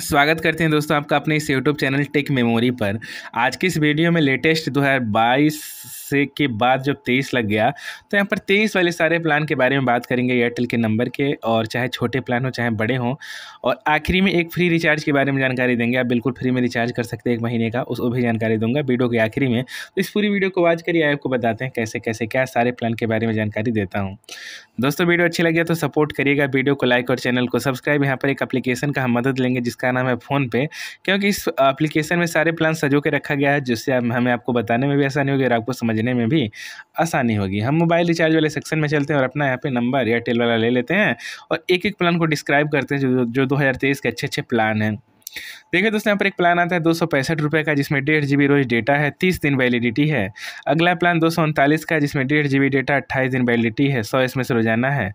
स्वागत करते हैं दोस्तों आपका अपने इस यूट्यूब चैनल टेक मेमोरी पर आज की इस वीडियो में लेटेस्ट 2022 से के बाद जब तेईस लग गया तो यहाँ पर तेईस वाले सारे प्लान के बारे में बात करेंगे एयरटेल के नंबर के और चाहे छोटे प्लान हो चाहे बड़े हों और आखिरी में एक फ्री रिचार्ज के बारे में जानकारी देंगे आप बिल्कुल फ्री में रिचार्ज कर सकते हैं एक महीने का उसको भी जानकारी दूंगा वीडियो के आखिरी में तो इस पूरी वीडियो को वॉच करिए आपको बताते हैं कैसे कैसे क्या सारे प्लान के बारे में जानकारी देता हूँ दोस्तों वीडियो अच्छी लगी तो सपोर्ट करिएगा वीडियो को लाइक और चैनल को सब्सक्राइब यहाँ पर एक अपलीकेशन का हम मदद लेंगे जिसका नाम है फ़ोनपे क्योंकि इस अप्लीकेशन में सारे प्लान सजो के रखा गया है जिससे हमें आपको बताने में भी आसानी होगी और आपको समझ खरीदने में भी आसानी होगी हम मोबाइल रिचार्ज वाले सेक्शन में चलते हैं और अपना यहाँ पे नंबर एयरटेल वाला ले लेते हैं और एक एक प्लान को डिस्क्राइब करते हैं जो जो दो हज़ार तेईस के अच्छे अच्छे प्लान हैं देखिए दोस्तों यहाँ पर एक प्लान आता है दो सौ पैंसठ रुपये का जिसमें डेढ़ जी बी रोज डेटा है तीस दिन वैलिडिटी है अगला प्लान दो सौ उनतालीस का जिसमें डेढ़ जी बी डेटा अट्ठाईस दिन वैलिडिटी है सौ इसमें से रोजाना है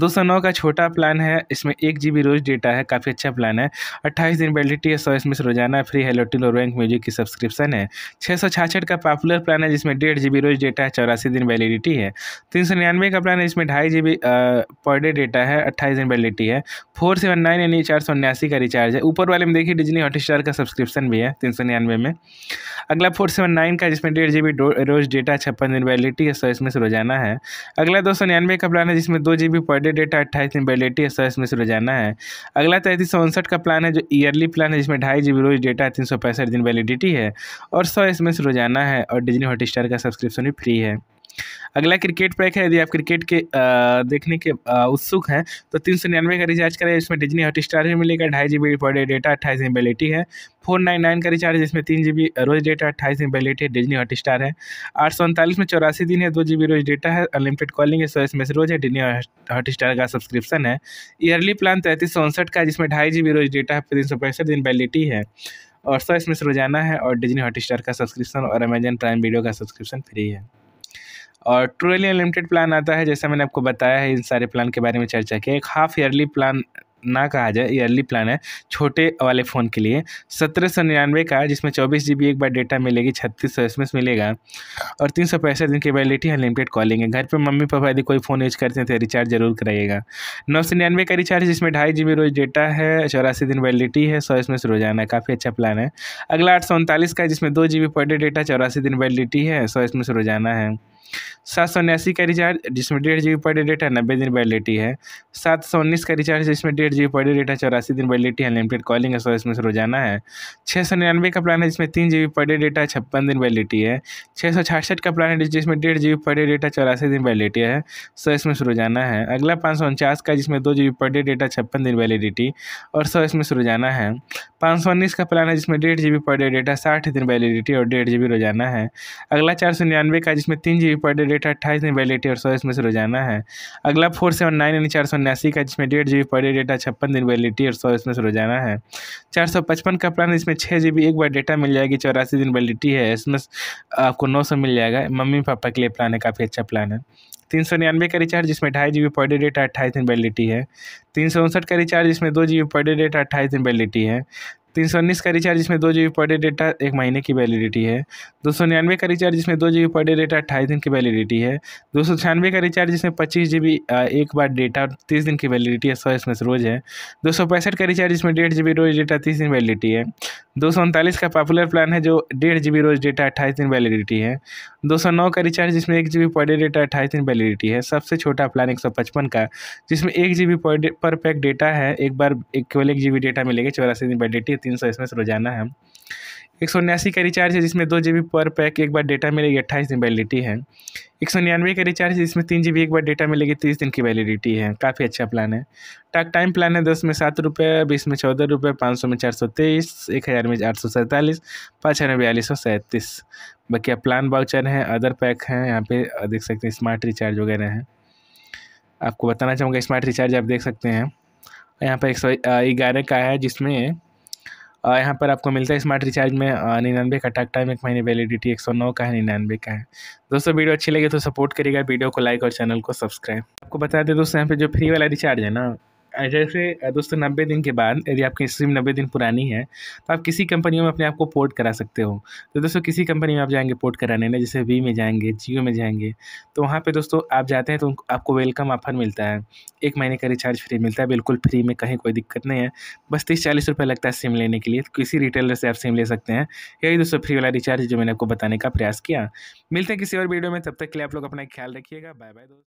दो सौ नौ का छोटा प्लान है इसमें एक जी बी रोज डेटा है काफ़ी अच्छा प्लान है अट्ठाईस दिन वैलिडिटी है सौ इसमें से रोजाना फ्री हेलोटिल और रैंक म्यूजिक की सब्सक्रिप्शन है छः सौ छाछठ का पॉपुलर प्लान है जिसमें डेढ़ जी बी रोज डेटा है चौरासी दिन वैलिडिटी है तीन सौ निन्यानवे का प्लान है इसमें ढाई G B per day data है अट्ठाईस दिन वैलिडिटी है फोर सेवन नाइन यानी चार सौ उन्यासी का रिचार्ज है ऊपर वाले में देखिए डिजनी हॉट स्टार का सब्सक्रिप्शन भी है तीन सौ निन्यानवे में अगला फोर सेवन नाइन का जिसमें डेढ़ जी बी रोज डेटा छप्पन दिन वैलिटी है सौ इसमें से रोजाना है अगला दो सौ निन्यानवे का प्लान है जिसमें दो G B per day data अट्ठाईस दिन वैलिटी है सौ इसमें से रोजाना है अगला तैंतीस सौ उनसठ का प्लान है जो ईयरली प्लान है जिसमें ढाई जी बी रोज डेटा तीन सौ पैंसठ दिन वैलिडिटी है और सौ इसमें से रोजाना है और डिजनी हॉट स्टार का सब्सक्रिप्शन भी फ्री है अगला क्रिकेट पैक है यदि आप क्रिकेट के आ, देखने के उत्सुक हैं तो तीन सौ निन्यानवे का रिचार्ज करें इसमें डिजनी हॉट स्टार भी मिलेगा ढाई G B per day data अट्ठाईस दिन वैलिटी है फोर नाइन नाइन का रिचार्ज इसमें तीन जी बी रोज डेटा अट्ठाईस दिन वैलिटी है डिजनी हॉट स्टार है आठ सौ उनतालीस में चौरासी दिन है दो जी बी रोज डेटा है अनलिमिटेड कॉलिंग है सौ एस एम रोज है डिजनी हॉट स्टार का सब्सक्रिप्शन है ईयरली प्लान तैंतीस सौ उनसठ का जिसमें ढाई जी बी रोज डेटा है तीन सौ पैंसठ दिन वैलिटी है और सौ इसमें रोजाना है और डिजनी हॉटस्टार का सब्सक्रिप्शन और अमेजन प्राइम वीडियो का सब्सक्रिप्शन फ्री है और ट्रूली अनलिमिटेड प्लान आता है जैसा मैंने आपको बताया है इन सारे प्लान के बारे में चर्चा की एक हाफ़ ईयरली प्लान ना कहा जाए ईयरली प्लान है छोटे वाले फ़ोन के लिए सत्रह सौ निन्यानवे का जिसमें चौबीस जी बी एक बार डेटा मिलेगी छत्तीस सौ एस मिलेगा और तीन सौ पैंसठ दिन की वैलिडिटी अनलिमिटेड कॉलिंग है घर पर मम्मी पापा यदि कोई फ़ोन यूज करते हैं तो रिचार्ज जरूर कराइएगा नौ सौ निन्यानवे का रिचार्ज जिसमें ढाई जी रोज़ डेटा है चौरासी दिन वैलिडिटी है सौ एस रोजाना काफ़ी अच्छा प्लान है अगला आठ सौ उनतालीस का जिसमें दो जी पर डे डेटा चौरासी दिन वैलिडिटी है सौ एस रोजाना है सात सौ उन्यासी का रिचार्ज जिसमें डेढ़ G B per day data नब्बे दिन वैलिडिटी है सात सौ उन्नीस का रिचार्ज जिसमें डेढ़ G B per day data चौरासी दिन वैलिडिटी अनलिमिटेड कॉलिंग कॉलिंग सौ इसमें रोजाना है छः सौ निन्यानवे का प्लान है जिसमें तीन G B per day data छप्पन दिन वैलिडिटी है छः सौ छियासठ का प्लान है जिसमें डेढ़ G B per day data चौरासी दिन वैलिडिटी है सौ इसमें रोजाना है अगला पाँच सौ उनचास का जिसमें दो G B per day data छप्पन दिन वैलिडिटी और सौ इसमें रोजाना है पाँच सौ उन्नीस का प्लान है जिसमें डेढ़ G B per day data साठ दिन वैलिडिटी और डेढ़ जी बी रोजाना है अगला चार सौ निन्यानवे का जिसमें तीन G three per day data अट्ठाईस में वैलिडिटी और सौ इसमें से रोजाना है अगला फोर सेवन नाइन यानी चार सौ उन्यासी का जिसमें डेढ़ G B per day data छप्पन दिन वैलिडिटी और सौ इसमें से रोजाना है चार सौ पचपन का प्लान इसमें छः जी बी एक बार डेटा मिल जाएगी चौरासी दिन वैलिडिटी है इसमें आपको नौ सौ मिल जाएगा मम्मी पापा के लिए प्लान है काफ़ी अच्छा प्लान है तीन सौ निन्यानवे का रिचार्ज जिसमें ढाई G B per day data अट्ठाईस दिन वैलिडिटी है तीन सौ उनसठ का रिचार्ज जिसमें दो G B per day data अट्ठाईस दिन वैलिडिटी है तीन सौ उन्नीस का रिचार्ज जिसमें दो जी पर डे डेटा एक महीने की वैलिडिटी है दो सौ निन्यानवे का रिचार्ज जिसमें दो जी पर डे डेटा अट्ठाईस दिन की वैलिडिटी है दो सौ छियानवे का रिचार्ज जिसमें पच्चीस जी बी एक बार डेटा तीस दिन की वैलिडिटी है सौ इसमें से रोज़ है दो सौ पैंसठ का रिचार्ज जिसमें डेढ़ जी बी रोज डेटा तीस दिन वैलिडिटी है दो सौ उनतालीस का पॉपुलर प्लान है जो डेढ़ जी बी रोज डेटा अट्ठाईस दिन वैलिडिटी है दो सौ नौ का रिचार्ज जिसमें एक G B per day data अट्ठाईस दिन वैलिडिटी है सबसे छोटा प्लान एक सौ पचपन का जिसमें एक G B per day per pack data है एक बार एक केवल एक जी बी डेटा मिलेगा चौरासी दिन वैलिडिटी तीन सौ इसमें से रोजाना है एक सौ उन्यासी का रिचार्ज है जिसमें दो जी पर पैक एक बार डेटा मिलेगी अट्ठाईस दिन वैलिडिटी है एक सौ निन्यानवे का रिचार्ज है जिसमें तीन जी एक बार डेटा मिलेगी तीस दिन की वैलिडिटी है काफ़ी अच्छा प्लान है टाक टाइम प्लान है दस में सात रुपये बीस में चौदह रुपये पाँच सौ में चार सौ तेईस एक हज़ार में आठ सौ सैंतालीस पाँच हज़ार में बयालीस सौ सैंतीस बाकी आप प्लान बाउचर हैं अदर पैक हैं यहाँ पे देख सकते हैं स्मार्ट रिचार्ज वगैरह हैं आपको बताना चाहूँगा स्मार्ट रिचार्ज आप देख सकते हैं यहाँ पर एक सौ ग्यारह का है जिसमें यहाँ पर आपको मिलता है स्मार्ट रिचार्ज में निन्यानवे का टाक टाइम एक महीने वैलिडिटी एक सौ नौ का है निन्यानवे का है दोस्तों वीडियो अच्छी लगे तो सपोर्ट करिएगा वीडियो को लाइक और चैनल को सब्सक्राइब आपको बता दें दोस्तों यहाँ पे जो फ्री वाला रिचार्ज है ना जैसे दोस्तों नब्बे दिन के बाद यदि आपकी सिम नब्बे दिन पुरानी है तो आप किसी कंपनी में अपने आप को पोर्ट करा सकते हो तो दोस्तों किसी कंपनी में आप जाएंगे पोर्ट कराने ना जैसे वी में जाएंगे जियो में जाएंगे तो वहाँ पर दोस्तों आप जाते हैं तो आपको वेलकम ऑफर मिलता है एक महीने का रिचार्ज फ्री मिलता है बिल्कुल फ्री में कहीं कोई दिक्कत नहीं है बस तीस चालीस रुपये लगता है सिम लेने के लिए तो किसी रिटेलर से आप सिम ले सकते हैं यही दोस्तों फ्री वाला रिचार्ज जो मैंने आपको बताने का प्रयास किया मिलते हैं किसी और वीडियो में तब तक के लिए आप लोग अपना ख्याल रखिएगा बाय बाय दोस्तों